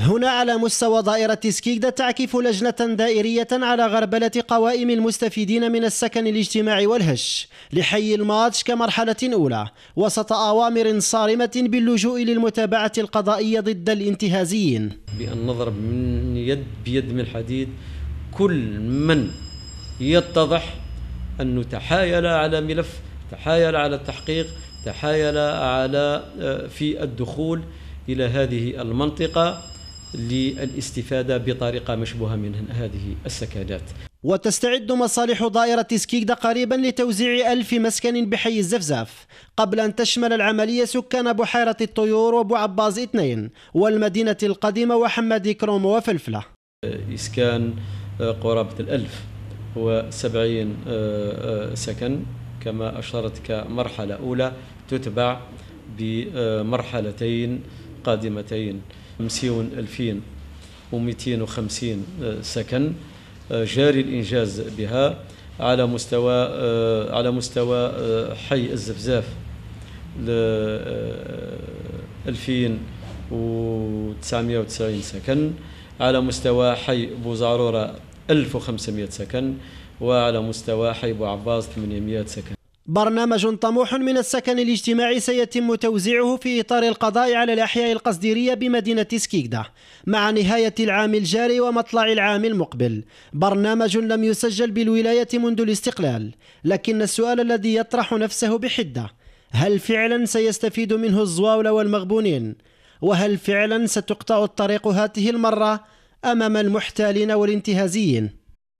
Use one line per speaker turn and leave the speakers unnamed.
هنا على مستوى دائرة سكيكدا تعكف لجنة دائرية على غربلة قوائم المستفيدين من السكن الاجتماعي والهش لحي الماتش كمرحلة أولى وسط أوامر صارمة باللجوء للمتابعة القضائية ضد
الانتهازيين بأن نضرب من يد بيد من الحديد كل من يتضح أنه تحايل على ملف تحايل على التحقيق تحايل على آه، في الدخول إلى هذه المنطقة للاستفادة بطريقة مشبوهة من هذه السكنات
وتستعد مصالح دائرة سكيكدا قريبا لتوزيع ألف مسكن بحي الزفزاف قبل أن تشمل العملية سكان بحيرة الطيور وبو عباز اثنين والمدينة القديمة وحمد كروم وفلفلة
آه، إسكان آه، قرابة الألف وسبعين آه، سكن كما أشرت كمرحلة أولى تتبع بمرحلتين قادمتين مسيون 2250 آه، سكن آه، جاري الإنجاز بها على مستوى آه، على مستوى حي الزفزاف 2990 سكن على مستوى حي بوزعرورة 1500 سكن وعلى مستوى حي بوعباس عباس 800 سكن
برنامج طموح من السكن الاجتماعي سيتم توزيعه في إطار القضاء على الأحياء القصديرية بمدينة سكيكدا مع نهاية العام الجاري ومطلع العام المقبل برنامج لم يسجل بالولاية منذ الاستقلال لكن السؤال الذي يطرح نفسه بحدة هل فعلا سيستفيد منه الزواول والمغبونين؟ وهل فعلا ستقطع الطريق هاته المرة أمام المحتالين والانتهازيين؟